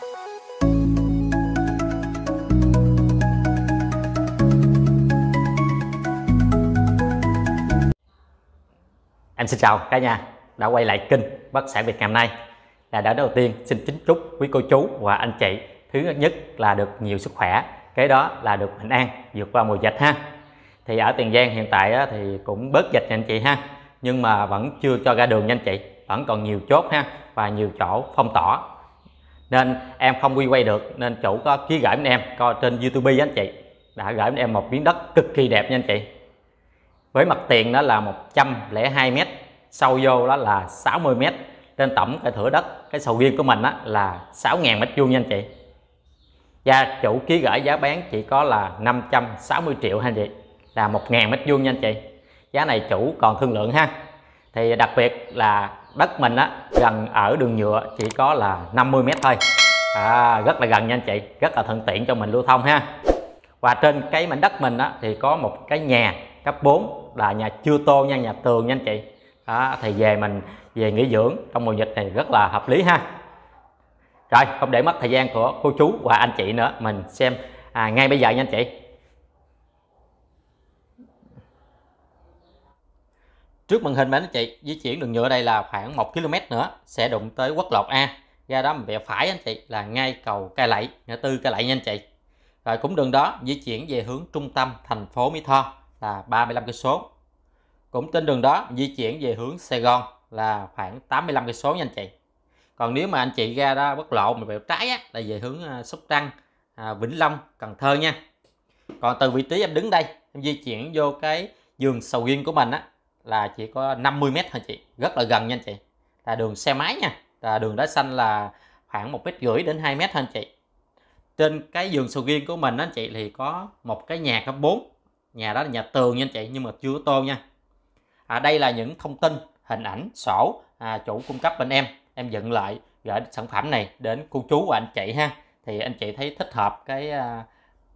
Em xin chào cả nhà đã quay lại kênh Bất sản Việt ngày hôm nay là đã đầu tiên xin kính chúc quý cô chú và anh chị thứ nhất là được nhiều sức khỏe cái đó là được bình an vượt qua mùa dịch ha thì ở Tiền Giang hiện tại thì cũng bớt dịch nha anh chị ha nhưng mà vẫn chưa cho ra đường nha anh chị vẫn còn nhiều chốt ha và nhiều chỗ phong tỏa nên em không quy quay được nên chủ có ký gửi đến em coi trên youtube anh chị đã gửi đến em một miếng đất cực kỳ đẹp nha anh chị với mặt tiền đó là 102 m sâu vô đó là 60 m trên tổng cái thửa đất cái sầu riêng của mình đó là 6.000 mét vuông nha anh chị và chủ ký gửi giá bán chỉ có là 560 triệu ha anh chị là 1.000 mét vuông nha anh chị giá này chủ còn thương lượng ha thì đặc biệt là đất mình á gần ở đường nhựa chỉ có là 50 mét thôi à, rất là gần nha anh chị rất là thuận tiện cho mình lưu thông ha và trên cái mảnh đất mình á, thì có một cái nhà cấp 4 là nhà chưa tô nha nhà tường nha anh chị đó, thì về mình về nghỉ dưỡng trong mùa dịch này rất là hợp lý ha rồi không để mất thời gian của cô chú và anh chị nữa mình xem à, ngay bây giờ nha anh chị Trước màn hình mà anh chị di chuyển đường nhựa đây là khoảng 1 km nữa sẽ đụng tới quốc lộ A. Ra đó mình vẽ phải anh chị là ngay cầu Cai Lậy, ngã tư Cai Lậy nha anh chị. Rồi cũng đường đó di chuyển về hướng trung tâm thành phố Mỹ Tho là 35 cây số. Cũng trên đường đó di chuyển về hướng Sài Gòn là khoảng 85 cây số nha anh chị. Còn nếu mà anh chị ra đó quốc lộ mình vẹo trái á, là về hướng à, Sóc Trăng, à, Vĩnh Long, Cần Thơ nha. Còn từ vị trí em đứng đây, em di chuyển vô cái giường sầu riêng của mình á là chỉ có 50 mét thôi chị rất là gần nha chị là đường xe máy nha là đường đá xanh là khoảng một mét rưỡi đến 2 mét thôi chị trên cái giường sầu riêng của mình đó chị thì có một cái nhà cấp 4 nhà đó là nhà tường nha chị nhưng mà chưa tô nha à, đây là những thông tin hình ảnh sổ à, chủ cung cấp bên em em dựng lại gửi sản phẩm này đến cô chú và anh chị ha thì anh chị thấy thích hợp cái à,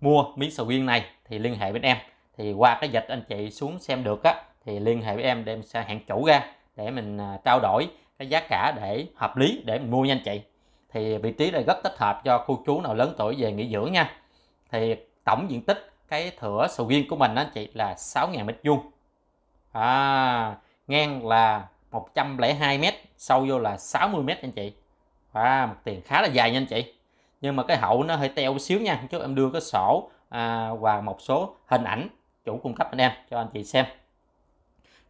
mua miếng sầu riêng này thì liên hệ bên em thì qua cái dịch anh chị xuống xem được á thì liên hệ với em đem em sẽ hẹn chủ ra để mình à, trao đổi cái giá cả để hợp lý để mình mua nhanh chị thì vị trí này rất thích hợp cho cô chú nào lớn tuổi về nghỉ dưỡng nha thì tổng diện tích cái thửa sầu riêng của mình đó anh chị là 6.000 mét vuông à, ngang là 102 mét sâu vô là 60 mét anh chị và một tiền khá là dài nha anh chị nhưng mà cái hậu nó hơi teo xíu nha chút em đưa cái sổ à, và một số hình ảnh chủ cung cấp anh em cho anh chị xem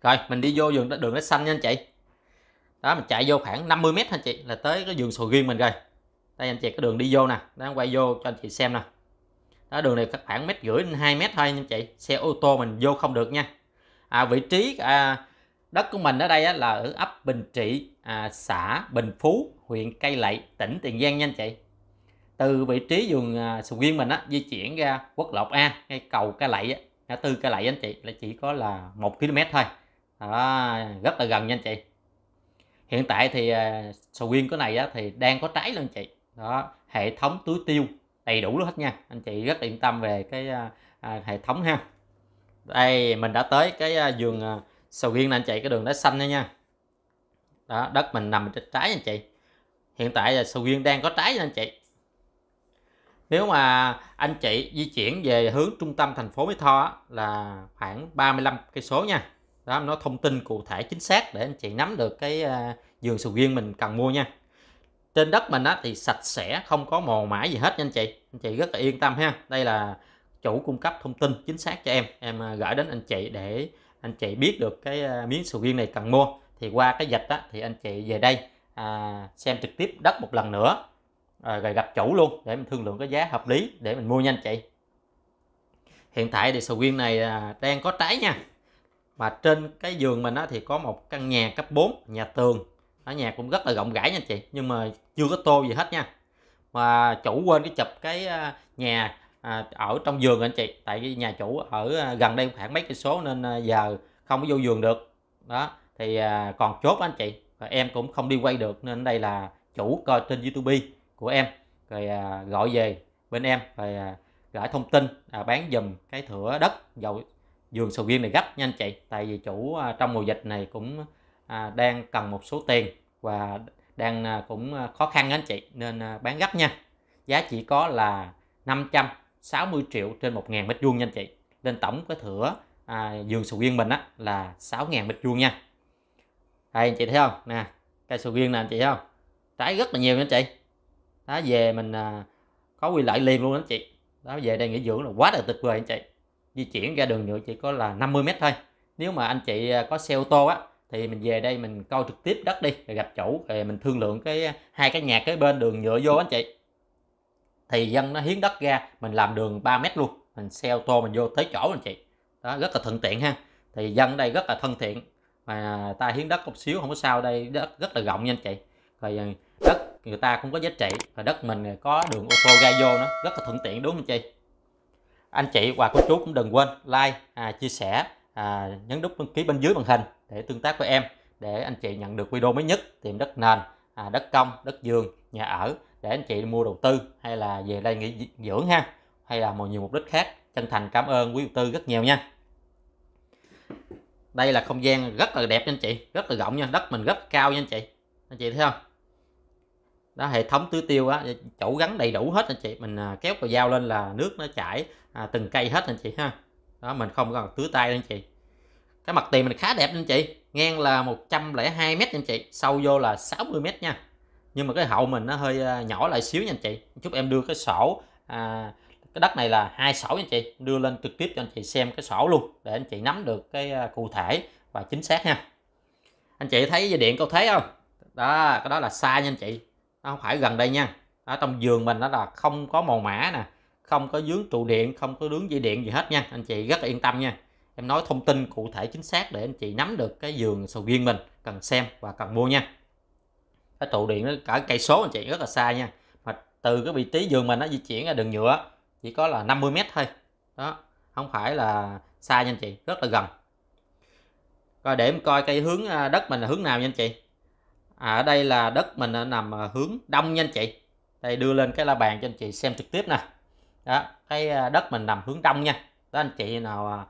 rồi mình đi vô đường đường nó xanh nha anh chị đó mình chạy vô khoảng 50 mét anh chị là tới cái vườn sầu riêng mình rồi đây anh chị cái đường đi vô nè đang quay vô cho anh chị xem nè đó đường này khoảng mét rưỡi đến hai mét thôi anh chị xe ô tô mình vô không được nha à, vị trí à, đất của mình ở đây á, là ở ấp Bình Trị à, xã Bình Phú huyện Cây Lậy tỉnh Tiền Giang nha anh chị từ vị trí vườn à, sầu riêng mình á, di chuyển ra quốc lộ A ngay cầu Cây Lậy ngã tư Cây Lậy anh chị là chỉ có là một km thôi đó, à, rất là gần nha anh chị hiện tại thì à, sầu riêng cái này á, thì đang có trái luôn chị đó hệ thống tưới tiêu đầy đủ hết nha anh chị rất yên tâm về cái à, à, hệ thống ha đây mình đã tới cái vườn à, sầu riêng nè anh chị cái đường đá xanh đây nha đó đất mình nằm trên trái anh chị hiện tại là sầu riêng đang có trái nha anh chị nếu mà anh chị di chuyển về hướng trung tâm thành phố Mỹ Tho á, là khoảng 35 cây số nha đó nó thông tin cụ thể chính xác để anh chị nắm được cái à, giường sầu riêng mình cần mua nha trên đất mình á, thì sạch sẽ không có mồ mã gì hết nha anh chị anh chị rất là yên tâm ha đây là chủ cung cấp thông tin chính xác cho em em à, gửi đến anh chị để anh chị biết được cái à, miếng sầu riêng này cần mua thì qua cái dịch á, thì anh chị về đây à, xem trực tiếp đất một lần nữa à, rồi gặp chủ luôn để mình thương lượng cái giá hợp lý để mình mua nha anh chị hiện tại thì sầu riêng này đang có trái nha mà trên cái giường mình á, thì có một căn nhà cấp 4 nhà tường ở nhà cũng rất là rộng rãi nha chị nhưng mà chưa có tô gì hết nha mà chủ quên cái chụp cái à, nhà à, ở trong giường anh chị tại vì nhà chủ ở à, gần đây khoảng mấy cái số nên giờ không có vô giường được đó thì còn chốt anh chị và em cũng không đi quay được nên đây là chủ coi trên YouTube của em rồi gọi về bên em rồi gửi thông tin bán dùm cái thửa đất dầu vườn sầu riêng này gấp nha anh chị tại vì chủ à, trong mùa dịch này cũng à, đang cần một số tiền và đang à, cũng khó khăn anh chị nên bán gấp nha giá chỉ có là 560 triệu trên 1.000 mét vuông nha anh chị nên tổng cái thửa à, vườn sầu riêng mình á là 6.000 mét vuông nha đây anh chị thấy không nè cây sầu riêng nè anh chị thấy không trái rất là nhiều nha anh chị đó về mình có quy lại liền luôn đó anh chị đó về đây nghỉ dưỡng là quá là tuyệt vời anh chị di chuyển ra đường nhựa chỉ có là 50 mét thôi nếu mà anh chị à, có xe ô tô á thì mình về đây mình coi trực tiếp đất đi gặp chủ rồi mình thương lượng cái à, hai cái nhà kế bên đường nhựa vô anh chị thì dân nó hiến đất ra mình làm đường 3 mét luôn mình xe ô tô mình vô tới chỗ anh chị đó rất là thuận tiện ha thì dân ở đây rất là thân thiện mà ta hiến đất một xíu không có sao đây đất rất là rộng nha anh chị rồi à, đất người ta cũng có giá trị và đất mình có đường ô tô ra vô nó rất là thuận tiện đúng không anh chị anh chị và cô chú cũng đừng quên like à, chia sẻ à, nhấn nút đăng ký bên dưới màn hình để tương tác với em để anh chị nhận được video mới nhất tìm đất nền à, đất công đất vườn nhà ở để anh chị mua đầu tư hay là về đây nghỉ dưỡng ha hay là một nhiều mục đích khác chân thành cảm ơn quý đầu tư rất nhiều nha đây là không gian rất là đẹp nha anh chị rất là rộng nha đất mình rất cao nha anh chị anh chị thấy không đó hệ thống tưới tiêu á chỗ gắn đầy đủ hết anh chị mình à, kéo cầu dao lên là nước nó chảy à, từng cây hết anh chị ha đó mình không cần tưới tay anh chị cái mặt tiền mình khá đẹp anh chị ngang là 102 mét anh chị sâu vô là 60 mét nha nhưng mà cái hậu mình nó hơi à, nhỏ lại xíu nha anh chị chút em đưa cái sổ à, cái đất này là hai sổ anh chị đưa lên trực tiếp cho anh chị xem cái sổ luôn để anh chị nắm được cái à, cụ thể và chính xác ha anh chị thấy dây điện có thấy không đó cái đó là sai nha anh chị nó à, không phải gần đây nha ở trong giường mình đó là không có màu mã nè không có dướng trụ điện không có dướng dây điện gì hết nha anh chị rất là yên tâm nha em nói thông tin cụ thể chính xác để anh chị nắm được cái giường sầu riêng mình cần xem và cần mua nha cái trụ điện nó cả cây số anh chị rất là xa nha mà từ cái vị trí giường mình nó di chuyển ra đường nhựa chỉ có là 50 mét thôi đó không phải là xa nha anh chị rất là gần rồi để em coi cây hướng à, đất mình là hướng nào nha anh chị à, ở đây là đất mình nằm à, hướng đông nha anh chị đây đưa lên cái la bàn cho anh chị xem trực tiếp nè đó cái à, đất mình nằm hướng đông nha đó anh chị nào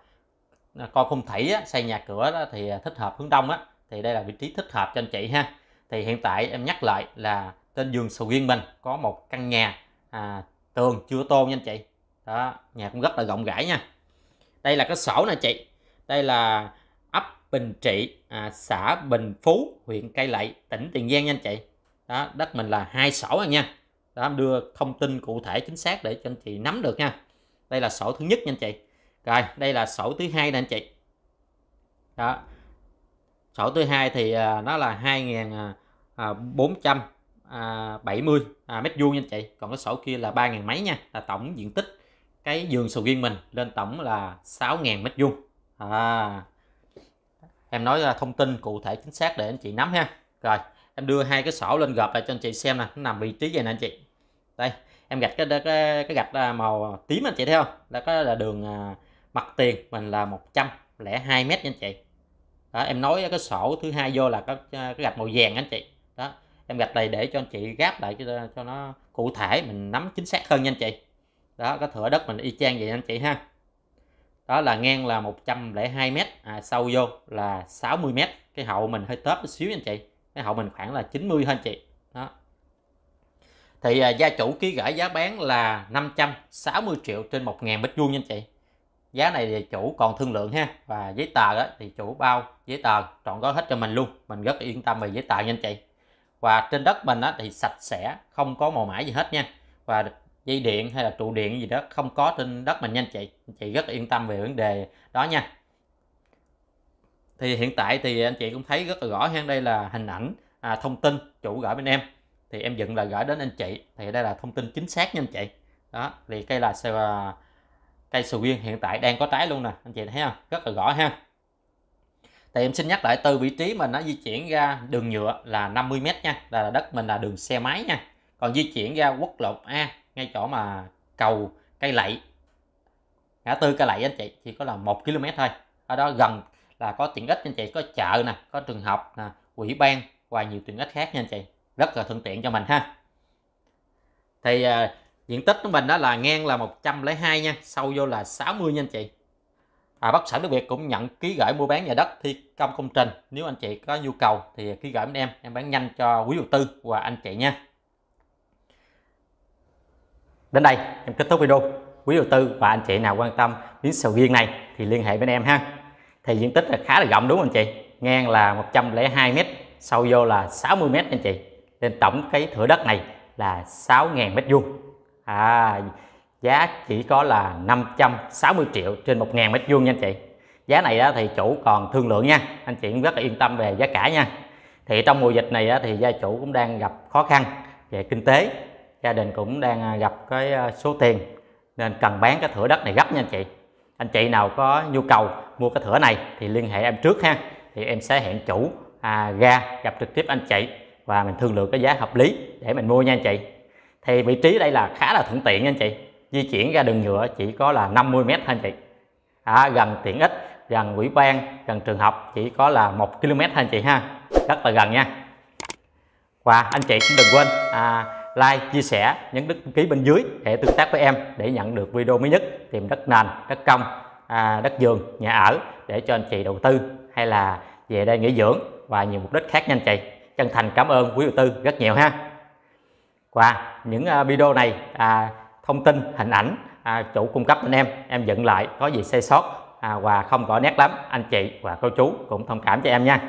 à, coi khung thủy á, xây nhà cửa đó, thì thích hợp hướng đông á thì đây là vị trí thích hợp cho anh chị ha thì hiện tại em nhắc lại là trên giường sầu riêng mình có một căn nhà à, tường chưa tôn nha anh chị đó nhà cũng rất là rộng rãi nha đây là cái sổ nè chị đây là Bình Trị à, xã Bình Phú huyện Cây Lậy tỉnh Tiền Giang nha anh chị đó đất mình là hai sổ anh nha đó đưa thông tin cụ thể chính xác để cho anh chị nắm được nha đây là sổ thứ nhất nha anh chị rồi đây là sổ thứ hai nè anh chị đó sổ thứ hai thì à, nó là 2470 à, à, à, à, mét vuông nha anh chị còn cái sổ kia là 3.000 mấy nha là tổng diện tích cái vườn sầu riêng mình lên tổng là 6.000 mét vuông à em nói thông tin cụ thể chính xác để anh chị nắm ha rồi em đưa hai cái sổ lên gập lại cho anh chị xem nè nó nằm vị trí vậy nè anh chị đây em gạch cái cái, cái gạch à, màu tím anh chị thấy không là có là đường à, mặt tiền mình là 102 mét nha anh chị đó, em nói cái sổ thứ hai vô là cái à, cái gạch màu vàng anh chị đó em gạch này để cho anh chị gáp lại cho, cho nó cụ thể mình nắm chính xác hơn nha anh chị đó cái thửa đất mình y chang vậy anh chị ha đó là ngang là 102 m à, sâu vô là 60 m cái hậu mình hơi tớp một xíu anh chị cái hậu mình khoảng là 90 anh chị đó thì à, gia chủ ký gửi giá bán là 560 triệu trên 1.000 mét vuông nha anh chị giá này thì chủ còn thương lượng ha và giấy tờ đó, thì chủ bao giấy tờ trọn gói hết cho mình luôn mình rất yên tâm về giấy tờ nha anh chị và trên đất mình đó, thì sạch sẽ không có màu mã gì hết nha và dây điện hay là trụ điện gì đó không có trên đất mình nhanh chị chị rất yên tâm về vấn đề đó nha thì hiện tại thì anh chị cũng thấy rất là rõ ha đây là hình ảnh à, thông tin chủ gửi bên em thì em dựng là gửi đến anh chị thì đây là thông tin chính xác nha anh chị đó thì cây là cây sầu riêng hiện tại đang có trái luôn nè anh chị thấy không rất là rõ ha thì em xin nhắc lại từ vị trí mà nó di chuyển ra đường nhựa là 50m nha là đất mình là đường xe máy nha còn di chuyển ra quốc lộ A ngay chỗ mà cầu cây lậy ngã tư cây lậy anh chị chỉ có là một km thôi ở đó gần là có tiện ích anh chị có chợ nè có trường học nè quỹ ban và nhiều tiện ích khác nha anh chị rất là thuận tiện cho mình ha thì à, diện tích của mình đó là ngang là 102 nha sâu vô là 60 nha anh chị à, bất sản đặc biệt cũng nhận ký gửi mua bán nhà đất thi công công trình nếu anh chị có nhu cầu thì ký gửi với em em bán nhanh cho quý đầu tư và anh chị nha đến đây em kết thúc video quý đầu tư và anh chị nào quan tâm đến sầu riêng này thì liên hệ bên em ha thì diện tích là khá là rộng đúng không anh chị ngang là 102 m sâu vô là 60 m anh chị nên tổng cái thửa đất này là 6.000 mét vuông à, giá chỉ có là 560 triệu trên 1.000 mét vuông nha anh chị giá này thì chủ còn thương lượng nha anh chị cũng rất là yên tâm về giá cả nha thì trong mùa dịch này thì gia chủ cũng đang gặp khó khăn về kinh tế gia đình cũng đang à, gặp cái à, số tiền nên cần bán cái thửa đất này gấp nha anh chị anh chị nào có nhu cầu mua cái thửa này thì liên hệ em trước ha thì em sẽ hẹn chủ à, ra gặp trực tiếp anh chị và mình thương lượng cái giá hợp lý để mình mua nha anh chị thì vị trí đây là khá là thuận tiện nha anh chị di chuyển ra đường nhựa chỉ có là 50 mét thôi anh chị à, gần tiện ích gần quỹ ban gần trường học chỉ có là 1 km thôi anh chị ha rất là gần nha và anh chị cũng đừng quên à, like, chia sẻ, nhấn đăng ký bên dưới để tương tác với em để nhận được video mới nhất tìm đất nền, đất công, à, đất vườn, nhà ở để cho anh chị đầu tư hay là về đây nghỉ dưỡng và nhiều mục đích khác nha anh chị. Chân thành cảm ơn quý đầu tư rất nhiều ha. qua những à, video này à, thông tin, hình ảnh à, chủ cung cấp anh em, em dựng lại có gì sai sót à, và không rõ nét lắm anh chị và cô chú cũng thông cảm cho em nha.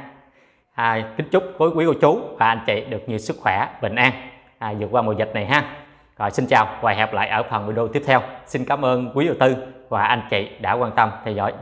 À, kính chúc quý cô chú và anh chị được nhiều sức khỏe, bình an à, vượt qua mùa dịch này ha rồi xin chào và hẹn gặp lại ở phần video tiếp theo xin cảm ơn quý đầu tư và anh chị đã quan tâm theo dõi